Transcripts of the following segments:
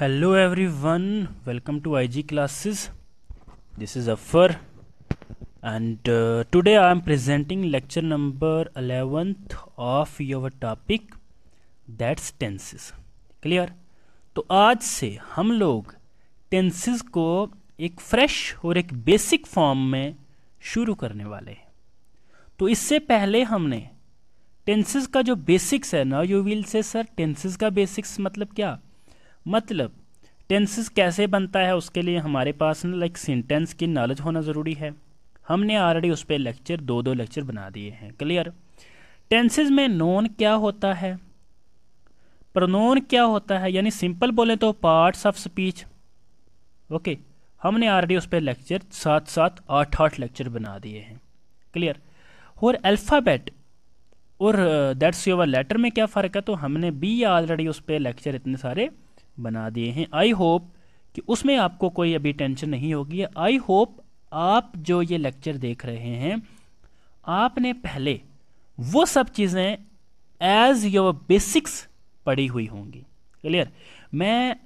Hello everyone welcome to I G classes this is अफर and today I am presenting lecture number eleventh of your topic that's tenses clear तो आज से हम लोग tenses को एक fresh और एक बेसिक फॉर्म में शुरू करने वाले हैं तो इससे पहले हमने टेंसेस का जो बेसिक्स है ना you will say sir tenses का बेसिक्स मतलब क्या मतलब टेंसेस कैसे बनता है उसके लिए हमारे पास ना लाइक सेंटेंस की नॉलेज होना ज़रूरी है हमने ऑलरेडी उस पर लेक्चर दो दो लेक्चर बना दिए हैं क्लियर टेंसेस में नॉन क्या होता है प्रोनोन क्या होता है यानी सिंपल बोले तो पार्ट्स ऑफ स्पीच ओके हमने ऑलरेडी उस पर लेक्चर सात सात आठ आठ लेक्चर बना दिए हैं क्लियर और अल्फ़ाबेट और दैट्स योवर लेटर में क्या फ़र्क है तो हमने बी ऑलरेडी उस पर लेक्चर इतने सारे बना दिए हैं आई होप कि उसमें आपको कोई अभी टेंशन नहीं होगी आई होप आप जो ये लेक्चर देख रहे हैं आपने पहले वो सब चीज़ें एज योर बेसिक्स पढ़ी हुई होंगी क्लियर मैं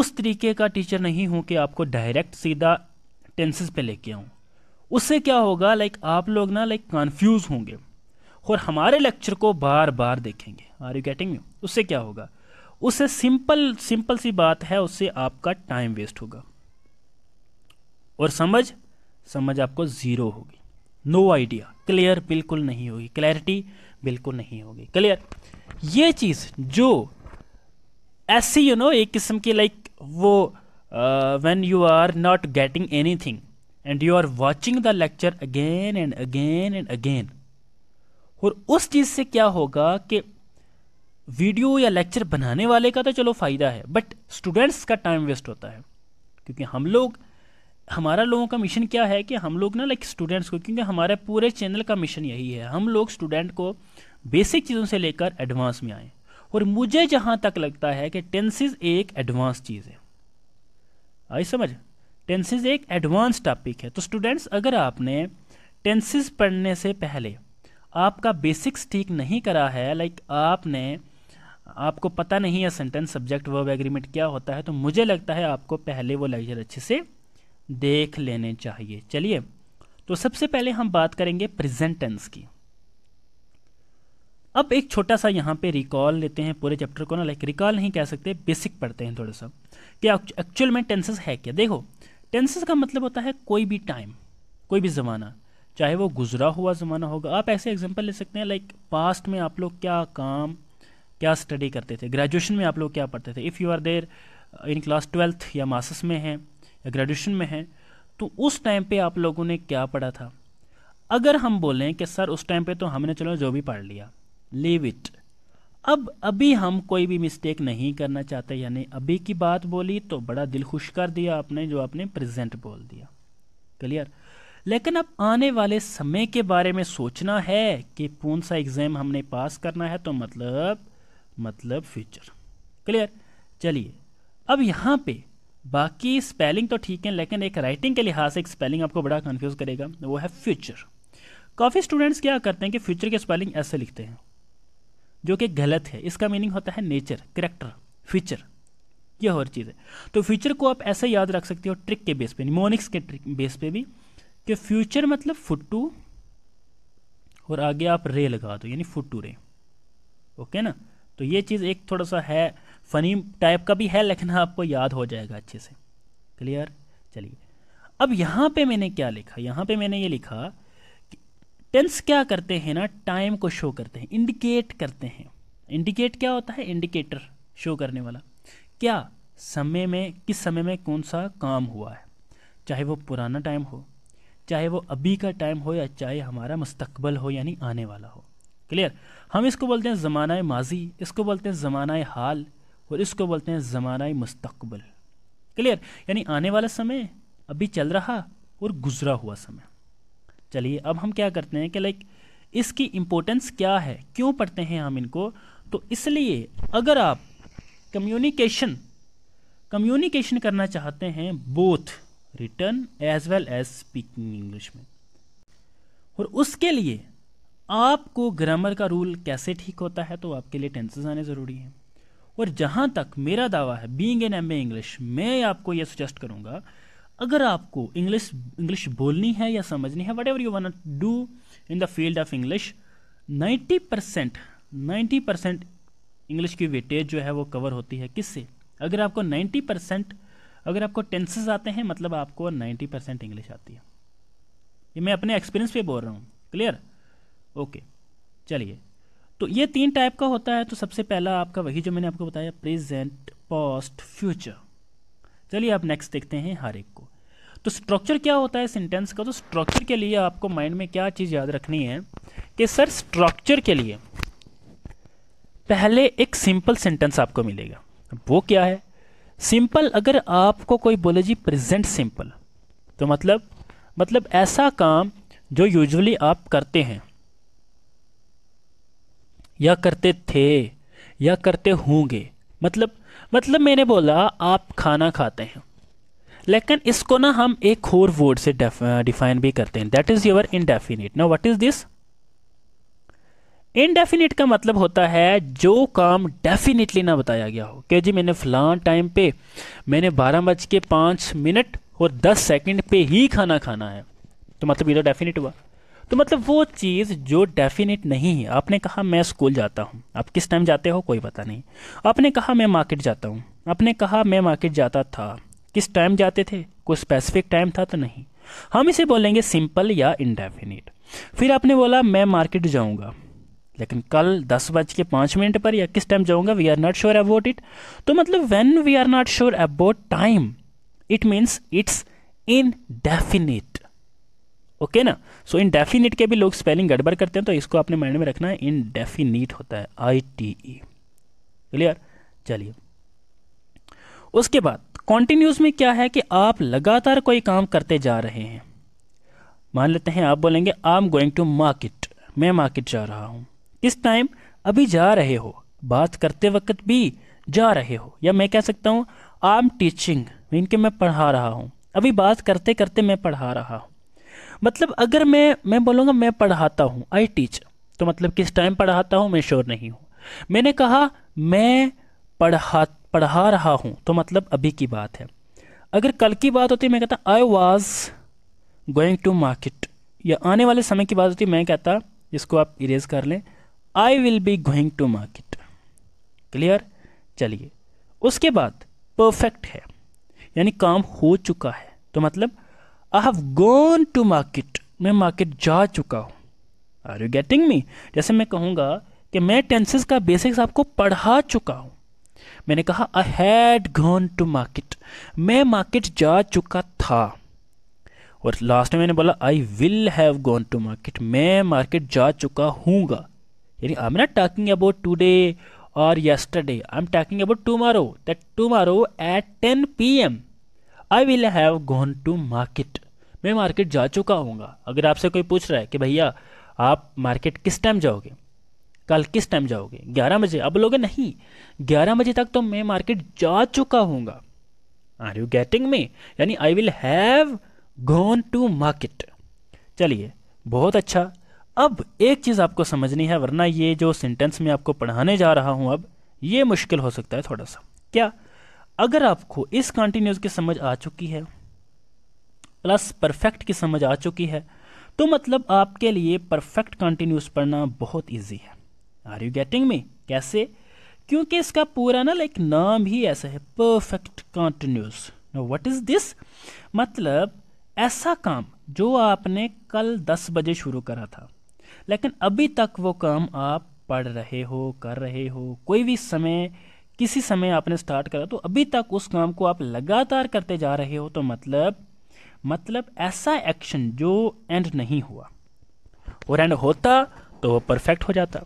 उस तरीके का टीचर नहीं हूँ कि आपको डायरेक्ट सीधा टेंसेस पे लेके आऊँ उससे क्या होगा लाइक आप लोग ना लाइक कन्फ्यूज़ होंगे और हमारे लेक्चर को बार बार देखेंगे आर यू गेटिंग यू उससे क्या होगा उससे सिंपल सिंपल सी बात है उससे आपका टाइम वेस्ट होगा और समझ समझ आपको ज़ीरो होगी नो आइडिया क्लियर बिल्कुल नहीं होगी क्लैरिटी बिल्कुल नहीं होगी क्लियर ये चीज़ जो ऐसी यू नो एक किस्म की लाइक वो when you are not getting anything and you are watching the lecture again and again and again और उस चीज़ से क्या होगा कि वीडियो या लेक्चर बनाने वाले का तो चलो फ़ायदा है बट स्टूडेंट्स का टाइम वेस्ट होता है क्योंकि हम लोग हमारा लोगों का मिशन क्या है कि हम लोग ना लाइक स्टूडेंट्स को क्योंकि हमारे पूरे चैनल का मिशन यही है हम लोग स्टूडेंट को बेसिक चीज़ों से लेकर एडवांस में आएँ और मुझे जहाँ तक लगता है कि टेंसिस एक एडवांस चीज़ है आई समझ टेंसिस एक एडवांस टॉपिक है तो स्टूडेंट्स अगर आपने टेंसिस पढ़ने से पहले आपका बेसिक्स ठीक नहीं करा है लाइक आपने आपको पता नहीं है सेंटेंस सब्जेक्ट वर्ब एग्रीमेंट क्या होता है तो मुझे लगता है आपको पहले वो लेक्चर अच्छे से देख लेने चाहिए चलिए तो सबसे पहले हम बात करेंगे प्रेजेंट टेंस की अब एक छोटा सा यहाँ पे रिकॉल लेते हैं पूरे चैप्टर को ना लाइक रिकॉल नहीं कह सकते बेसिक पढ़ते हैं थोड़ा सा कि एक्चुअल में टेंसेस है क्या देखो टेंसेस का मतलब होता है कोई भी टाइम कोई भी ज़माना चाहे वो गुजरा हुआ ज़माना होगा आप ऐसे एग्जांपल ले सकते हैं लाइक पास्ट में आप लोग क्या काम क्या स्टडी करते थे ग्रेजुएशन में आप लोग क्या पढ़ते थे if you are there in class twelfth या मास्टर्स में हैं या ग्रेजुएशन में हैं तो उस टाइम पे आप लोगों ने क्या पढ़ा था अगर हम बोलें कि सर उस टाइम पे तो हमने चलो जो भी पढ़ लिया लीव इट अब अभी हम कोई भी मिस्टेक नहीं करना चाहते यानी अभी की बात बोली तो बड़ा दिल खुश कर दिया आपने जो आपने प्रेजेंट बोल दिया क्लियर लेकिन अब आने वाले समय के बारे में सोचना है कि कौन सा एग्ज़ाम हमने पास करना है तो मतलब मतलब फ्यूचर क्लियर चलिए अब यहाँ पे बाकी स्पेलिंग तो ठीक है लेकिन एक राइटिंग के लिहाज से एक स्पेलिंग आपको बड़ा कन्फ्यूज़ करेगा वो है फ्यूचर काफ़ी स्टूडेंट्स क्या करते हैं कि फ्यूचर के स्पेलिंग ऐसे लिखते हैं जो कि गलत है इसका मीनिंग होता है नेचर करेक्टर फ्यूचर यह और चीज़ है तो फ्यूचर को आप ऐसे याद रख सकते हो ट्रिक के बेस पे निमोनिक्स के ट्रिक बेस पे भी कि फ्यूचर मतलब फुटू और आगे आप रे लगा दो यानी फुटू रे ओके ना तो ये चीज़ एक थोड़ा सा है फ़नी टाइप का भी है लेकिन आपको याद हो जाएगा अच्छे से क्लियर चलिए अब यहाँ पे मैंने क्या लिखा यहाँ पे मैंने ये लिखा कि टेंस क्या करते हैं ना टाइम को शो करते हैं इंडिकेट करते हैं इंडिकेट क्या होता है इंडिकेटर शो करने वाला क्या समय में किस समय में कौन सा काम हुआ है चाहे वो पुराना टाइम हो चाहे वो अभी का टाइम हो या चाहे हमारा मुस्तकबल हो यानी आने वाला हो क्लियर हम इसको बोलते हैं ज़माना माजी इसको बोलते हैं ज़माना हाल और इसको बोलते हैं ज़माना मुस्तकबल क्लियर यानी आने वाला समय अभी चल रहा और गुजरा हुआ समय चलिए अब हम क्या करते हैं कि लाइक इसकी इम्पोर्टेंस क्या है क्यों पढ़ते हैं हम इनको तो इसलिए अगर आप कम्युनिकेशन कम्युनिकेशन करना चाहते हैं both written as well as speaking English में और उसके लिए आपको ग्रामर का रूल कैसे ठीक होता है तो आपके लिए टेंसेज आने ज़रूरी हैं और जहाँ तक मेरा दावा है बींग एन एम इंग्लिश मैं आपको ये सजेस्ट करूँगा अगर आपको इंग्लिश इंग्लिश बोलनी है या समझनी है whatever you want do in the field of English ninety percent ninety percent English की वेटेज जो है वो कवर होती है किससे अगर आपको नाइन्टी परसेंट अगर आपको टेंसेज आते हैं मतलब आपको नाइन्टी परसेंट इंग्लिश आती है ये मैं अपने एक्सपीरियंस पे बोल रहा हूँ क्लियर ओके चलिए तो ये तीन टाइप का होता है तो सबसे पहला आपका वही जो मैंने आपको बताया प्रेजेंट पॉस्ट फ्यूचर चलिए आप नेक्स्ट देखते हैं हर एक को तो स्ट्रक्चर क्या होता है सेंटेंस का तो स्ट्रक्चर के लिए आपको माइंड में क्या चीज़ याद रखनी है कि सर स्ट्रक्चर के लिए पहले एक सिंपल सेंटेंस आपको मिलेगा वो क्या है सिंपल अगर आपको कोई बोले जी प्रेजेंट सिंपल तो मतलब मतलब ऐसा काम जो यूजुअली आप करते हैं या करते थे या करते होंगे मतलब मतलब मैंने बोला आप खाना खाते हैं लेकिन इसको ना हम एक और वर्ड से डिफाइन भी करते हैं दैट इज़ योर इनडेफिनिट ना व्हाट इज़ दिस इनडेफिनिट का मतलब होता है जो काम डेफिनेटली ना बताया गया हो कि जी मैंने फ़लां टाइम पे मैंने बारह बज के पांच मिनट और दस सेकंड पे ही खाना खाना है तो मतलब ये तो डेफिनेट हुआ तो मतलब वो चीज़ जो डेफिनेट नहीं है आपने कहा मैं स्कूल जाता हूँ आप किस टाइम जाते हो कोई पता नहीं आपने कहा मैं मार्केट जाता हूँ आपने कहा मैं मार्केट जाता था किस टाइम जाते थे कोई स्पेसिफिक टाइम था तो नहीं हम इसे बोलेंगे सिंपल या इनडेफिनेट फिर आपने बोला मैं मार्केट जाऊँगा लेकिन कल दस बज के पाँच मिनट पर या किस टाइम जाऊँगा we are not sure about it तो मतलब when we are not sure about time it means it's indefinite okay ना सो डेफिनेट के भी लोग स्पेलिंग गड़बड़ करते हैं तो इसको अपने माइंड में रखना है इनडेफिनिट होता है आई टी ई क्लियर चलिए उसके बाद कॉन्टिन्यूस में क्या है कि आप लगातार कोई काम करते जा रहे हैं मान लेते हैं आप बोलेंगे I am going to market मैं मार्केट जा रहा हूँ किस टाइम अभी जा रहे हो बात करते वक्त भी जा रहे हो या मैं कह सकता हूँ आई एम टीचिंग मीन मैं पढ़ा रहा हूँ अभी बात करते करते मैं पढ़ा रहा हूँ मतलब अगर मैं मैं बोलूँगा मैं पढ़ाता हूँ आई टीच तो मतलब किस टाइम पढ़ाता हूँ मैं श्योर नहीं हूँ मैंने कहा मैं पढ़ा पढ़ा रहा हूँ तो मतलब अभी की बात है अगर कल की बात होती मैं कहता I was going to market या आने वाले समय की बात होती मैं कहता जिसको आप इरेज कर लें I will be going to market clear चलिए उसके बाद परफेक्ट है यानी काम हो चुका है तो मतलब I have gone to market मैं मार्केट जा चुका हूँ आर यू गेटिंग मी जैसे मैं कहूँगा कि मैं टेंसेस का बेसिक्स आपको पढ़ा चुका हूँ मैंने कहा I had gone to market मैं मार्केट जा चुका था और लास्ट में मैंने बोला I will have gone to market मैं मार्केट जा चुका हूँगा यानी I am not talking about today और yesterday I am talking about tomorrow that tomorrow at ten p m I will have gone to market मैं market जा चुका हूँ अगर आपसे कोई पूछ रहा है कि भैया आप मार्केट किस टाइम जाओगे कल किस टाइम जाओगे ग्यारह बजे अब लोगे नहीं ग्यारह बजे तक तो मैं मार्केट जा चुका हूँ आर यू गेटिंग मी यानी I will have gone to market चलिए बहुत अच्छा अब एक चीज़ आपको समझनी है वरना ये जो सेंटेंस मैं आपको पढ़ाने जा रहा हूँ अब ये मुश्किल हो सकता है थोड़ा सा क्या अगर आपको इस कंटिन्यूस की समझ आ चुकी है प्लस परफेक्ट की समझ आ चुकी है तो मतलब आपके लिए परफेक्ट कंटिन्यूस पढ़ना बहुत ईजी है आर यू गेटिंग मी कैसे क्योंकि इसका पूरा ना लाइक नाम ही ऐसा है perfect continuous what is this मतलब ऐसा काम जो आपने कल दस बजे शुरू करा था लेकिन अभी तक वो काम आप पढ़ रहे हो कर रहे हो कोई भी समय किसी समय आपने स्टार्ट करा तो अभी तक उस काम को आप लगातार करते जा रहे हो तो मतलब मतलब ऐसा एक्शन जो एंड नहीं हुआ और एंड होता तो वो परफेक्ट हो जाता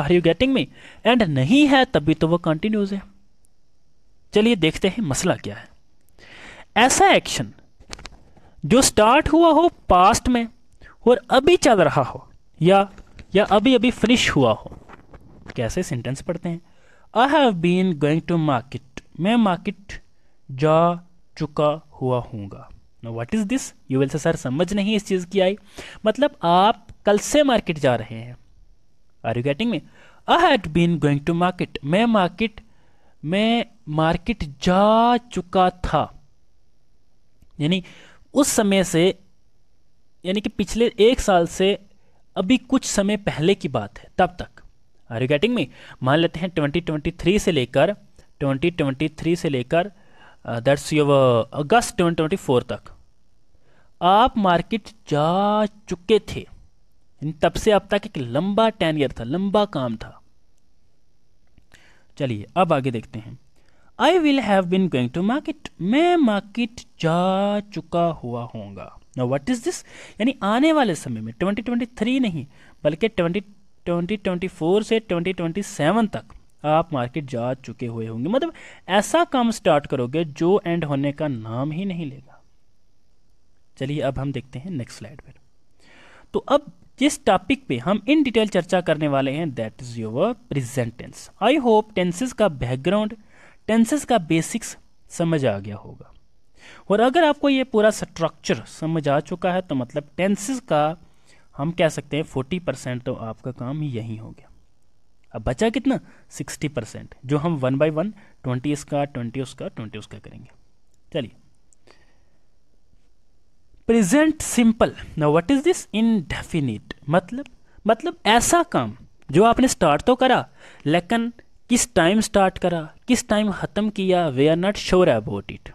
are you getting me and नहीं है तभी तो वो कंटिन्यूज है चलिए देखते हैं मसला क्या है ऐसा एक्शन जो स्टार्ट हुआ हो पास्ट में और अभी चल रहा हो या या अभी अभी फिनिश हुआ हो कैसे सेंटेंस पढ़ते हैं I have been going to market मैं मार्केट जा चुका हुआ हूँगा what is this you will say sir समझ नहीं इस चीज़ की आई मतलब आप कल से मार्केट जा रहे हैं are you getting me I had been going to market मैं मार्केट मैं मार्केट जा चुका था यानी उस समय से यानी कि पिछले एक साल से अभी कुछ समय पहले की बात है तब तक आर यू गेटिंग मी मान लेते हैं 2023 से लेकर 2023 से लेकर दैट्स uh, योर uh, अगस्त 2024 तक आप मार्केट जा चुके थे तब से अब तक एक लंबा टेन ईयर था लंबा काम था चलिए अब आगे देखते हैं I will have been going to market मैं मार्केट जा चुका हुआ होऊंगा वट इज दिस यानी आने वाले समय में 2023 नहीं बल्कि 2024 से 2027 तक आप मार्केट जा चुके हुए होंगे मतलब ऐसा काम स्टार्ट करोगे जो एंड होने का नाम ही नहीं लेगा चलिए अब हम देखते हैं नेक्स्ट स्लाइड पर तो अब जिस टॉपिक पे हम इन डिटेल चर्चा करने वाले हैं that is your present tense I hope tenses का बैकग्राउंड टेंसेस का बेसिक्स समझ आ गया होगा और अगर आपको ये पूरा स्ट्रक्चर समझ आ चुका है तो मतलब टेंसेस का हम कह सकते हैं फोर्टी परसेंट तो आपका काम यहीं हो गया अब बचा कितना सिक्सटी परसेंट जो हम वन बाई वन ट्वेंटी इसका ट्वेंटी उसका ट्वेंटी उसका करेंगे चलिए present simple now what is this indefinite मतलब मतलब ऐसा काम जो आपने स्टार्ट तो करा लेकिन किस टाइम स्टार्ट करा किस टाइम ख़त्म किया we are not sure about it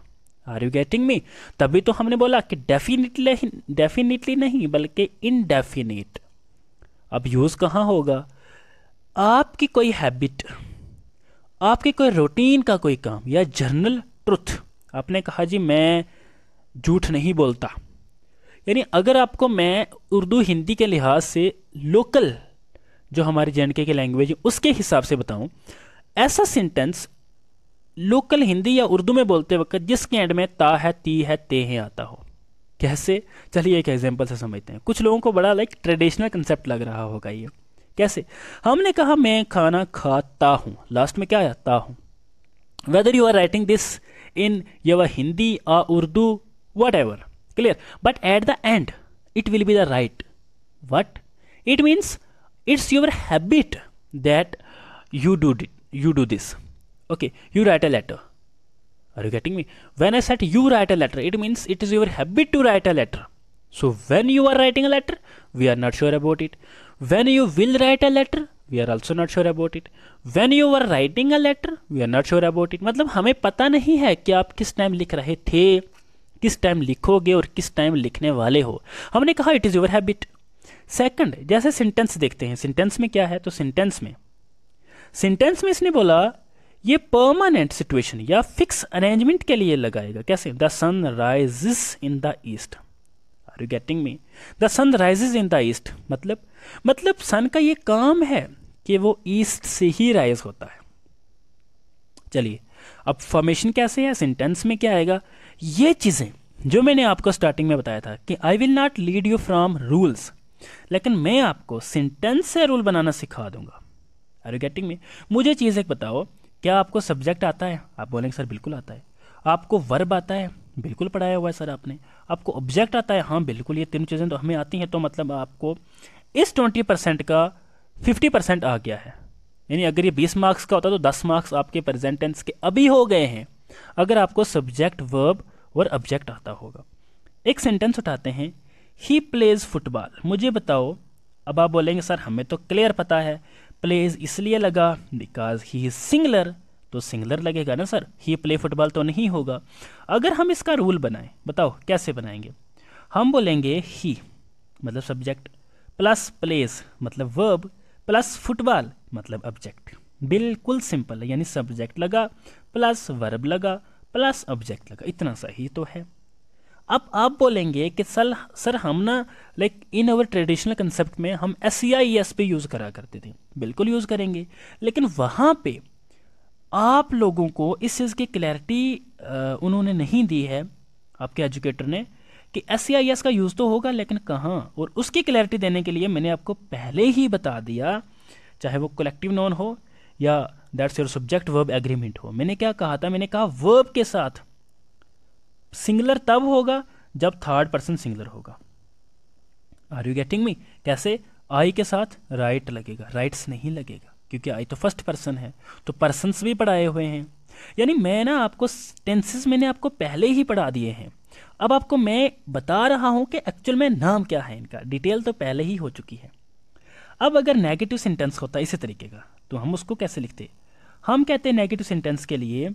are you getting me तभी तो हमने बोला कि डेफिनेटली डेफिनेटली नहीं बल्कि इनडेफिनेट अब यूज़ कहाँ होगा आपकी कोई हैबिट आपकी कोई रूटीन का कोई काम या जर्नल ट्रुथ आपने कहा जी मैं झूठ नहीं बोलता यानी अगर आपको मैं उर्दू हिंदी के लिहाज से लोकल जो हमारे जे एंड के लैंग्वेज है उसके हिसाब से बताऊं ऐसा सेंटेंस लोकल हिंदी या उर्दू में बोलते वक्त जिसके एंड में ता है ती है ते है आता हो कैसे चलिए एक एग्जाम्पल से समझते हैं कुछ लोगों को बड़ा लाइक ट्रेडिशनल कंसेप्ट लग रहा होगा ये कैसे हमने कहा मैं खाना खाता हूँ लास्ट में क्या आया ता हूँ whether you are writing this in your Hindi or Urdu whatever clear but at the end it will be the right what it means it's your habit that you do you do this okay you write a letter are you getting me when i said you write a letter it means it is your habit to write a letter so when you are writing a letter we are not sure about it when you will write a letter we are also not sure about it when you were writing a letter we are not sure about it matlab hame pata nahi hai ki aap kis time likh rahe the kis time likhoge aur kis time likhne wale ho humne kaha it is your habit second जैसे sentence देखते हैं sentence में क्या है तो sentence में sentence में इसने बोला ये परमानेंट सिचुएशन या फिक्स अरेंजमेंट के लिए लगाएगा कैसे the sun rise in the east are you getting me the sun rise in the east मतलब मतलब सन का ये काम है कि वो ईस्ट से ही राइज होता है चलिए अब फॉर्मेशन कैसे है सेंटेंस में क्या आएगा ये चीज़ें जो मैंने आपको स्टार्टिंग में बताया था कि I will not lead you from rules लेकिन मैं आपको सेंटेंस से रूल बनाना सिखा दूंगा आर यू गेटिंग मी मुझे चीज़ एक बताओ क्या आपको सब्जेक्ट आता है आप बोलेंगे सर बिल्कुल आता है आपको वर्ब आता है बिल्कुल पढ़ाया हुआ है सर आपने आपको ऑब्जेक्ट आता है हाँ बिल्कुल ये तीन चीज़ें तो हमें आती हैं तो मतलब आपको इस ट्वेंटी परसेंट का फिफ्टी परसेंट आ गया है यानी अगर ये बीस मार्क्स का होता तो दस मार्क्स आपके प्रजेंटेंस के अभी हो गए हैं अगर आपको सब्जेक्ट वर्ब और ऑब्जेक्ट आता होगा एक सेंटेंस उठाते हैं ही प्लेज फुटबॉल मुझे बताओ अब आप बोलेंगे सर हमें तो क्लियर पता है प्लेज इसलिए लगा बिकॉज ही इज सिंगलर तो सिंगलर लगेगा ना सर ही प्ले फुटबॉल तो नहीं होगा अगर हम इसका रूल बनाएं बताओ कैसे बनाएंगे हम बोलेंगे ही मतलब सब्जेक्ट प्लस प्लेस मतलब वर्ब प्लस फुटबॉल मतलब ऑब्जेक्ट बिल्कुल सिंपल है यानी सब्जेक्ट लगा प्लस वर्ब लगा प्लस ऑब्जेक्ट लगा इतना सही तो है अब आप बोलेंगे कि सर सर हम ना like in our traditional concept में हम एस सी आई एस पे यूज़ करा करते थे बिल्कुल यूज़ करेंगे लेकिन वहाँ पे आप लोगों को इस चीज़ की क्लैरिटी उन्होंने नहीं दी है आपके एजुकेटर ने कि एस सी आई एस का यूज़ तो होगा लेकिन कहाँ और उसकी क्लैरिटी देने के लिए मैंने आपको पहले ही बता दिया चाहे वो कलेक्टिव नॉन हो या that's your subject verb agreement हो मैंने क्या कहा था मैंने कहा वर्ब के साथ सिंगलर तब होगा जब थर्ड पर्सन सिंगलर होगा आर यू गेटिंग मी कैसे आई के साथ राइट right लगेगा राइट्स नहीं लगेगा क्योंकि आई तो फर्स्ट पर्सन है तो पर्सनस भी पढ़ाए हुए हैं यानी मैं ना आपको टेंसेस मैंने आपको पहले ही पढ़ा दिए हैं अब आपको मैं बता रहा हूं कि एक्चुअल में नाम क्या है इनका डिटेल तो पहले ही हो चुकी है अब अगर नेगेटिव सेंटेंस होता है इसी तरीके का तो हम उसको कैसे लिखते हम कहते हैं नेगेटिव सेंटेंस के लिए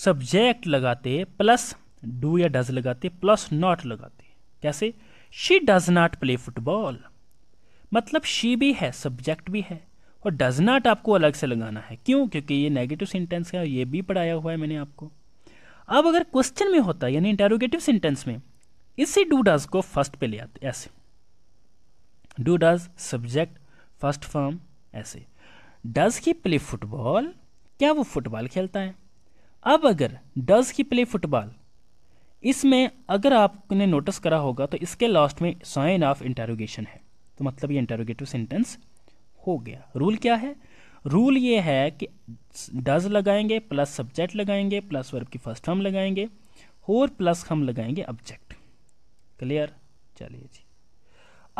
सब्जेक्ट लगाते प्लस डू या डज लगाते प्लस नॉट लगाते कैसे she does not play football मतलब शी भी है सब्जेक्ट भी है और डज नॉट आपको अलग से लगाना है क्यों क्योंकि ये नेगेटिव सेंटेंस है और ये भी पढ़ाया हुआ है मैंने आपको अब अगर क्वेश्चन में होता यानी इंटेरोगेटिव सेंटेंस में इसी डू डज को फर्स्ट पे ले आते ऐसे do does subject first form ऐसे डज ही प्ले फुटबॉल क्या वो फुटबॉल खेलता है अब अगर डज ही प्ले फुटबॉल इसमें अगर आपने नोटिस करा होगा तो इसके लास्ट में साइन ऑफ इंटेरोगेशन है तो मतलब ये इंटेरोगेटिव सेंटेंस हो गया रूल क्या है रूल ये है कि डज लगाएंगे प्लस सब्जेक्ट लगाएंगे प्लस वर्ब की फर्स्ट हम लगाएंगे और प्लस हम लगाएंगे ऑब्जेक्ट क्लियर चलिए जी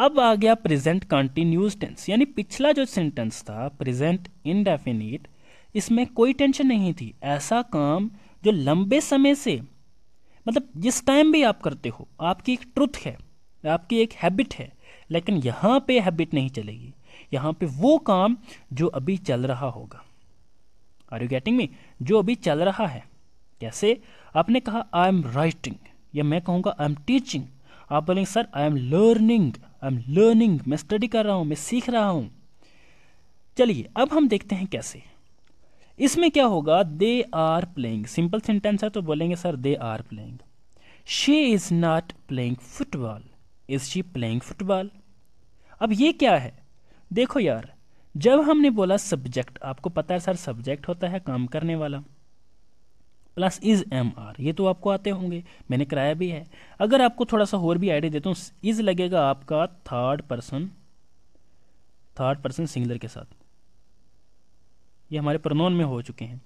अब आ गया प्रेजेंट कंटिन्यूस टेंस यानी पिछला जो सेंटेंस था प्रेजेंट इनडेफिनिट इसमें कोई टेंशन नहीं थी ऐसा काम जो लंबे समय से मतलब जिस टाइम भी आप करते हो आपकी एक ट्रुथ है आपकी एक हैबिट है लेकिन यहाँ पे हैबिट नहीं चलेगी यहाँ पे वो काम जो अभी चल रहा होगा आर यू गेटिंग मी जो अभी चल रहा है कैसे आपने कहा आई एम राइटिंग या मैं कहूँगा आई एम टीचिंग आप बोलेंगे sir I am learning I am learning मैं स्टडी कर रहा हूँ मैं सीख रहा हूँ चलिए अब हम देखते हैं कैसे इसमें क्या होगा they are playing simple sentence है तो बोलेंगे sir they are playing she is not playing football is she playing football अब ये क्या है देखो यार जब हमने बोला सब्जेक्ट आपको पता है सर सब्जेक्ट होता है काम करने वाला प्लस इज़ एम आर ये तो आपको आते होंगे मैंने कराया भी है अगर आपको थोड़ा सा और भी आइडिया देता हूँ इज़ लगेगा आपका third person third person singular के साथ ये हमारे प्रनोन में हो चुके हैं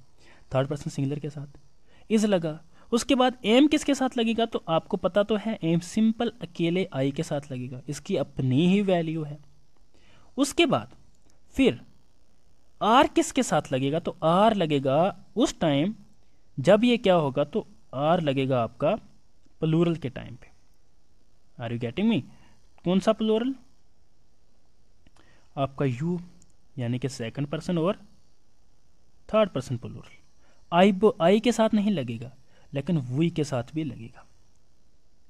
थर्ड पर्सन सिंगलर के साथ इज लगा उसके बाद एम किसके साथ लगेगा तो आपको पता तो है एम सिंपल अकेले आई के साथ लगेगा इसकी अपनी ही वैल्यू है उसके बाद फिर आर किसके साथ लगेगा तो आर लगेगा उस टाइम जब ये क्या होगा तो आर लगेगा आपका प्लूरल के टाइम पे आर यू गेटिंग मी कौन सा प्लूरल आपका यू यानी कि सेकंड पर्सन और third person plural I I के साथ नहीं लगेगा लेकिन वी के साथ भी लगेगा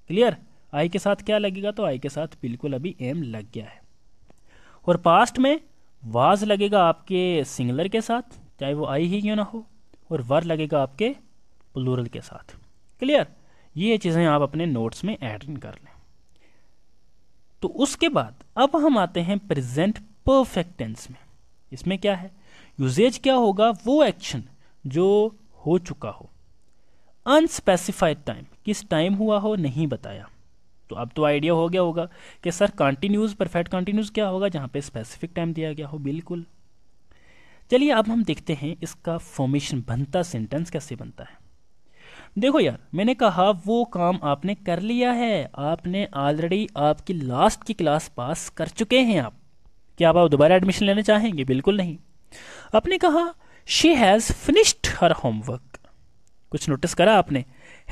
क्लियर आई के साथ क्या लगेगा तो आई के साथ बिल्कुल अभी एम लग गया है और पास्ट में वाज लगेगा आपके सिंगलर के साथ चाहे वो आई ही क्यों ना हो और वर लगेगा आपके प्लूरल के साथ क्लियर ये चीज़ें आप अपने नोट्स में एड इन कर लें तो उसके बाद अब हम आते हैं प्रेजेंट परफेक्ट टेंस में इसमें क्या है यूजेज क्या होगा वो एक्शन जो हो चुका हो अनस्पेसिफाइड टाइम किस टाइम हुआ हो नहीं बताया तो अब तो आइडिया हो गया होगा कि सर कंटिन्यूज परफेक्ट कंटिन्यूज क्या होगा जहाँ पे स्पेसिफिक टाइम दिया गया हो बिल्कुल चलिए अब हम देखते हैं इसका फॉर्मेशन बनता सेंटेंस कैसे बनता है देखो यार मैंने कहा वो काम आपने कर लिया है आपने ऑलरेडी आपकी लास्ट की क्लास पास कर चुके हैं आप क्या आप दोबारा एडमिशन लेना चाहेंगे बिल्कुल नहीं आपने कहा she has finished her homework कुछ नोटिस करा आपने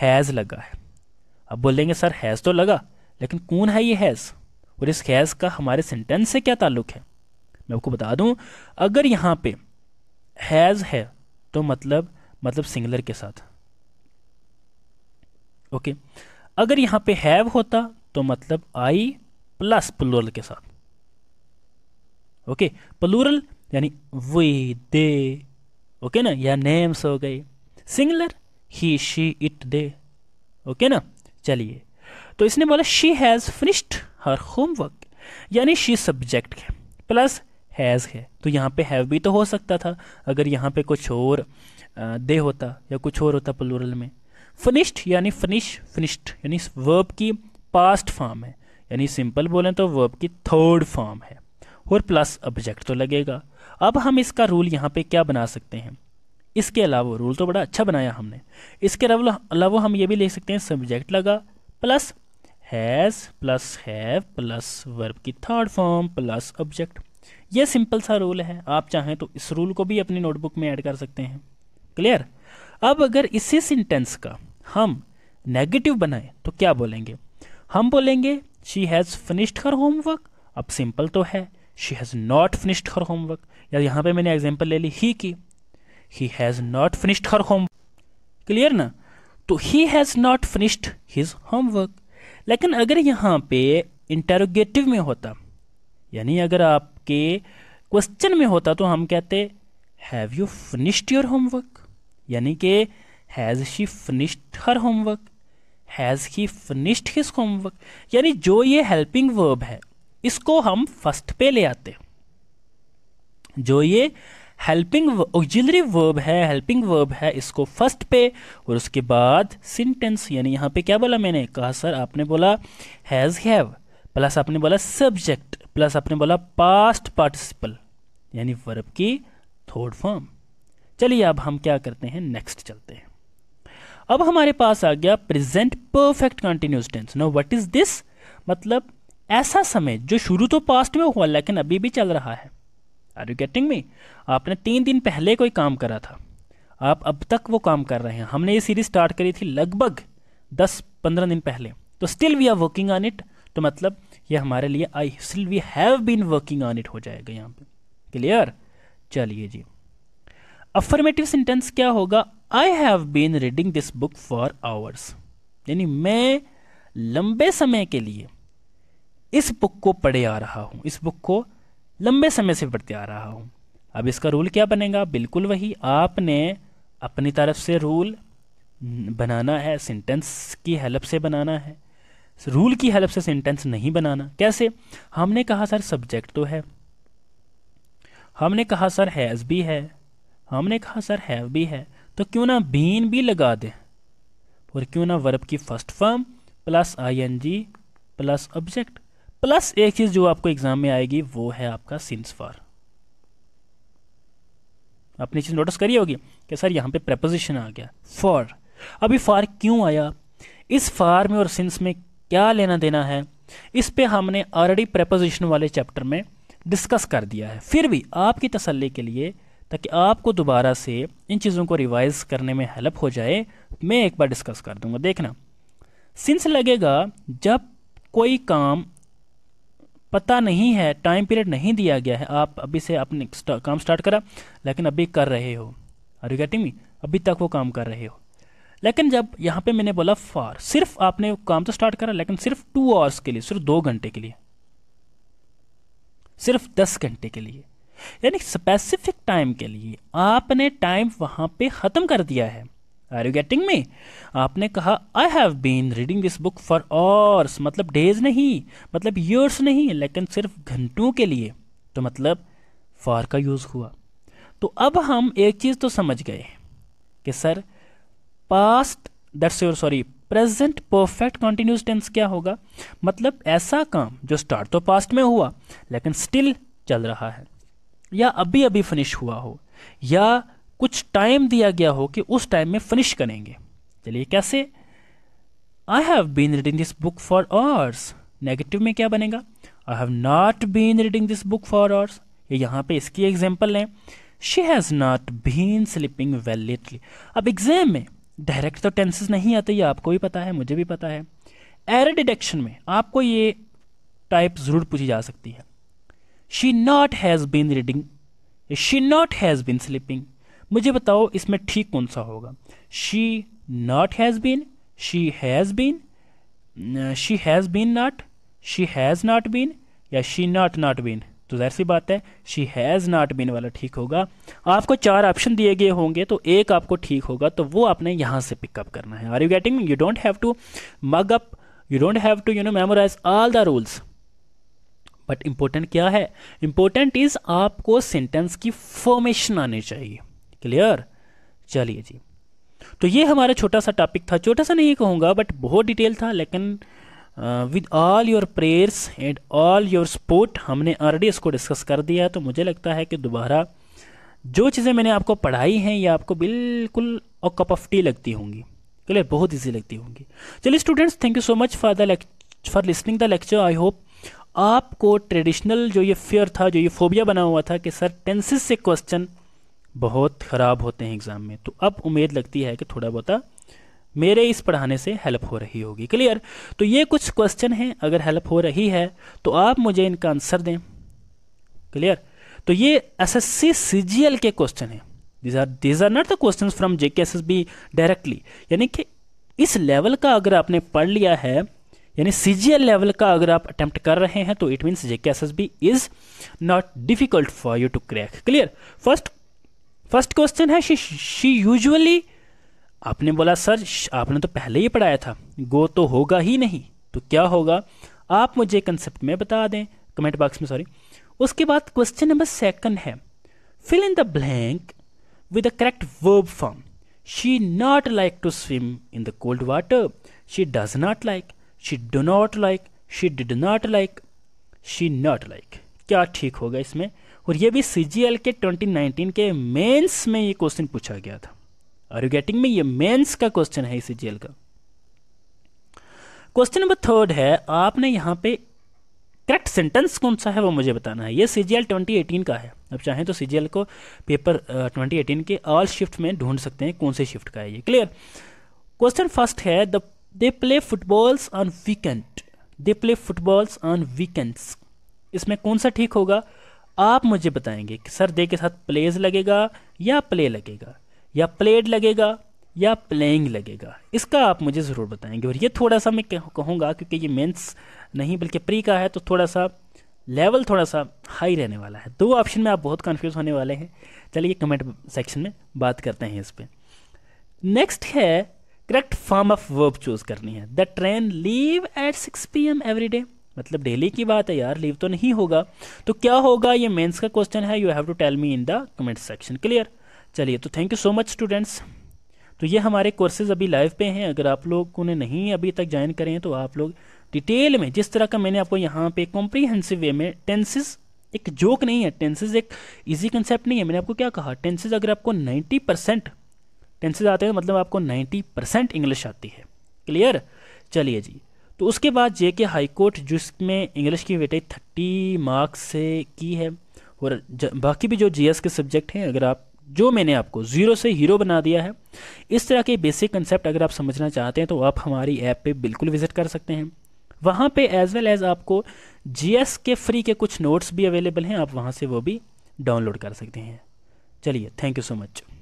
हैज़ लगा है अब बोलेंगे सर हैज़ तो लगा लेकिन कौन है ये हैज़ और इस हैज़ का हमारे सेंटेंस से क्या ताल्लुक है मैं आपको बता दूं अगर यहां पे हैज़ है तो मतलब मतलब सिंगलर के साथ ओके okay. अगर यहां पे हैव होता तो मतलब आई प्लस प्लूरल के साथ ओके okay. प्लूरल यानी वी दे ओके ना या नेम्स हो गए singular he she it they okay ना चलिए तो इसने बोला she has finished her homework यानी शी सब्जेक्ट है प्लस हैज़ है तो यहाँ पे हैव भी तो हो सकता था अगर यहाँ पे कुछ और दे होता या कुछ और होता प्लूरल में फिनिश्ड यानी फिनिश फिनिश्ड यानी वर्ब की पास्ट फॉर्म है यानी सिंपल बोलें तो वर्ब की थर्ड फॉर्म है और प्लस ऑब्जेक्ट तो लगेगा अब हम इसका रूल यहाँ पे क्या बना सकते हैं इसके अलावा रूल तो बड़ा अच्छा बनाया हमने इसके अलावा हम ये भी ले सकते हैं सब्जेक्ट लगा plus has plus have plus verb की थर्ड फॉर्म प्लस ऑब्जेक्ट ये सिंपल सा रूल है आप चाहें तो इस रूल को भी अपनी नोटबुक में ऐड कर सकते हैं क्लियर अब अगर इसी सेंटेंस का हम नेगेटिव बनाएं तो क्या बोलेंगे हम बोलेंगे she has finished her homework अब सिंपल तो है she has not finished her homework या यहाँ पे मैंने एग्जांपल ले ली ही की he has not finished her homework clear ना तो he has not finished his homework लेकिन अगर यहाँ पे इंटरोगेटिव में होता यानी अगर आपके क्वेश्चन में होता तो हम कहते have you finished your homework यानी कि has she finished her homework has he finished his homework यानी जो ये हेल्पिंग वर्ब है इसको हम फर्स्ट पे ले आते जो ये हेल्पिंग ऑक्जिलरी वर्ब है हेल्पिंग वर्ब है इसको फर्स्ट पे और उसके बाद सेंटेंस यानी यहां पे क्या बोला मैंने कहा सर आपने बोला हैज़ हैव प्लस आपने बोला सब्जेक्ट प्लस आपने बोला पास्ट पार्टिसिपल यानी वर्ब की थर्ड फॉर्म चलिए अब हम क्या करते हैं नेक्स्ट चलते हैं अब हमारे पास आ गया present perfect continuous tense know what is this मतलब ऐसा समय जो शुरू तो पास्ट में हुआ लेकिन अभी भी चल रहा है आर यू गेटिंग मी आपने तीन दिन पहले कोई काम करा था आप अब तक वो काम कर रहे हैं हमने ये सीरीज स्टार्ट करी थी लगभग दस पंद्रह दिन पहले तो still we are working on it तो मतलब ये हमारे लिए I still we have been working on it हो जाएगा यहाँ पे क्लियर चलिए जी अफर्मेटिव सेंटेंस क्या होगा I have been reading this book for hours यानी मैं लंबे समय के लिए इस बुक को पढ़े आ रहा हूँ इस बुक को लंबे समय से पढ़ते आ रहा हूँ अब इसका रूल क्या बनेगा बिल्कुल वही आपने अपनी तरफ से रूल बनाना है सेंटेंस की हेल्प से बनाना है रूल की हेल्प से सेंटेंस नहीं बनाना कैसे हमने कहा सर सब्जेक्ट तो है हमने कहा सर हैज़ भी है हमने कहा सर हैव भी है तो क्यों ना बीन भी लगा दें और क्यों ना वर्ब की first form plus I N G plus object plus एक चीज़ जो आपको एग्ज़ाम में आएगी वो है आपका सिंस फॉर आपने चीज़ नोटिस करी होगी कि सर यहाँ पे प्रपोजिशन आ गया फॉर अभी फार क्यों आया इस फार में और सिंस में क्या लेना देना है इस पे हमने ऑलरेडी प्रपोजिशन वाले चैप्टर में डिस्कस कर दिया है फिर भी आपकी तसल्ली के लिए ताकि आपको दोबारा से इन चीज़ों को रिवाइज करने में हेल्प हो जाए मैं एक बार डिस्कस कर दूंगा देखना सिंस लगेगा जब कोई काम पता नहीं है टाइम पीरियड नहीं दिया गया है आप अभी से आपने काम स्टार्ट करा लेकिन अभी कर रहे हो आर यू गेटिंग मी अभी तक वो काम कर रहे हो लेकिन जब यहाँ पे मैंने बोला फार सिर्फ आपने काम तो स्टार्ट करा लेकिन सिर्फ टू आवर्स के लिए सिर्फ दो घंटे के लिए सिर्फ दस घंटे के लिए यानी स्पेसिफिक टाइम के लिए आपने टाइम वहाँ पे ख़त्म कर दिया है आर यू गेटिंग मी आपने कहा I have been reading this book for hours मतलब डेज नहीं मतलब ईयर्स नहीं लेकिन सिर्फ घंटों के लिए तो मतलब फॉर का यूज़ हुआ तो अब हम एक चीज़ तो समझ गए कि sir past that's your sorry present perfect continuous tense क्या होगा मतलब ऐसा काम जो स्टार्ट तो पास्ट में हुआ लेकिन स्टिल चल रहा है या अभी अभी फिनिश हुआ हो या कुछ टाइम दिया गया हो कि उस टाइम में फिनिश करेंगे चलिए कैसे I have been reading this book for hours negative में क्या बनेगा I have not been reading this book for hours ये यहाँ पे इसकी एग्जाम्पल है she has not been sleeping well lately अब एग्जाम में डायरेक्ट तो टेंसेस नहीं आते ये आपको भी पता है मुझे भी पता है एर डिडक्शन में आपको ये टाइप ज़रूर पूछी जा सकती है she not has been reading she not has been sleeping मुझे बताओ इसमें ठीक कौन सा होगा she not has been she has been she has been not she has not been या शी नॉट नॉट बीन तो जाहिर सी बात है शी हैज़ नॉट बीन वाला ठीक होगा आपको चार ऑप्शन दिए गए होंगे तो एक आपको ठीक होगा तो वो आपने यहाँ से पिकअप करना है are you getting you don't have to mug up you don't have to you know memorize all the rules but important क्या है इम्पोर्टेंट इज़ आपको सेंटेंस की फॉर्मेशन आनी चाहिए क्लियर चलिए जी तो ये हमारा छोटा सा टॉपिक था छोटा सा नहीं कहूँगा बट बहुत डिटेल था लेकिन with all your prayers and all your support हमने ऑलरेडी इसको डिस्कस कर दिया तो मुझे लगता है कि दोबारा जो चीज़ें मैंने आपको पढ़ाई हैं ये आपको बिल्कुल और कप ऑफ टी लगती होंगी क्लियर बहुत ईजी लगती होंगी चलिए students thank you so much for the for listening the lecture I hope आपको ट्रेडिशनल जो ये फियर था जो ये फोबिया बना हुआ था कि सर टेंसिस से क्वेश्चन बहुत ख़राब होते हैं एग्ज़ाम में तो अब उम्मीद लगती है कि थोड़ा बहुत मेरे इस पढ़ाने से हेल्प हो रही होगी क्लियर तो ये कुछ क्वेश्चन हैं अगर हेल्प हो रही है तो आप मुझे इनका आंसर दें क्लियर तो ये S S C C G L के क्वेश्चन हैं these are these are not the question from J S S B directly यानी कि इस लेवल का अगर आपने पढ़ लिया है यानी सी जी एल लेवल का अगर आप अटैम्प्ट कर रहे हैं तो it means J S S B is not difficult for you to crack clear first first question है शी शी यूजुअली आपने बोला सर आपने तो पहले ही पढ़ाया था गो तो होगा ही नहीं तो क्या होगा आप मुझे कंसेप्ट में बता दें कमेंट बॉक्स में सॉरी उसके बाद क्वेश्चन नंबर सेकंड है fill in the blank with the correct verb form she not like to swim in the cold water she does not like she do not like she did not like she not like क्या ठीक होगा इसमें और ये भी C G L के twenty nineteen के mains में ये क्वेश्चन पूछा गया था आर यू गेटिंग में ये मेन्स का क्वेश्चन है सी जी एल का क्वेश्चन नंबर थर्ड है आपने यहाँ पे करेक्ट सेंटेंस कौन सा है वो मुझे बताना है ये C G L twenty eighteen का है अब चाहें तो सी जी एल को पेपर ट्वेंटी एटीन के ऑल शिफ्ट में ढूंढ सकते हैं कौन से शिफ्ट का है ये क्लियर क्वेश्चन फर्स्ट है the they play footballs on weekend they play footballs on weekends इसमें कौन सा ठीक होगा आप मुझे बताएंगे कि सर दे के साथ प्लेज लगेगा या प्ले लगेगा या प्लेड लगेगा या प्लेइंग लगेगा इसका आप मुझे ज़रूर बताएंगे और ये थोड़ा सा मैं कहूँगा क्योंकि ये मेंस नहीं बल्कि प्री का है तो थोड़ा सा लेवल थोड़ा सा हाई रहने वाला है दो ऑप्शन में आप बहुत कन्फ्यूज़ होने वाले हैं चलिए कमेंट सेक्शन में बात करते हैं इस पर नेक्स्ट है correct form of verb choose करनी है the train leave at six P M every day मतलब डेली की बात है यार लीव तो नहीं होगा तो क्या होगा ये मेंस का क्वेश्चन है you have to tell me in the comment section clear चलिए तो thank you so much students तो ये हमारे कोर्सेज अभी लाइव पे हैं अगर आप लोगों ने नहीं अभी तक ज्वाइन करें तो आप लोग डिटेल में जिस तरह का मैंने आपको यहाँ पे कॉम्प्रीहेंसिव वे में टेंसिस एक जोक नहीं है टेंसिस एक इजी कंसेप्ट नहीं है मैंने आपको क्या कहा टेंसिस अगर आपको 90 परसेंट टेंसेज आते हैं मतलब आपको 90 परसेंट इंग्लिश आती है क्लियर चलिए जी तो उसके बाद जे के हाई कोर्ट जिसमें इंग्लिश की वेटेज थर्टी मार्क्स से की है और बाकी भी जो जी के सब्जेक्ट हैं अगर आप जो मैंने आपको ज़ीरो से हीरो बना दिया है इस तरह के बेसिक कंसेप्ट अगर आप समझना चाहते हैं तो आप हमारी ऐप पे बिल्कुल विज़िट कर सकते हैं वहाँ पे एज वेल एज़ आपको जीएस के फ्री के कुछ नोट्स भी अवेलेबल हैं आप वहाँ से वो भी डाउनलोड कर सकते हैं चलिए थैंक यू सो मच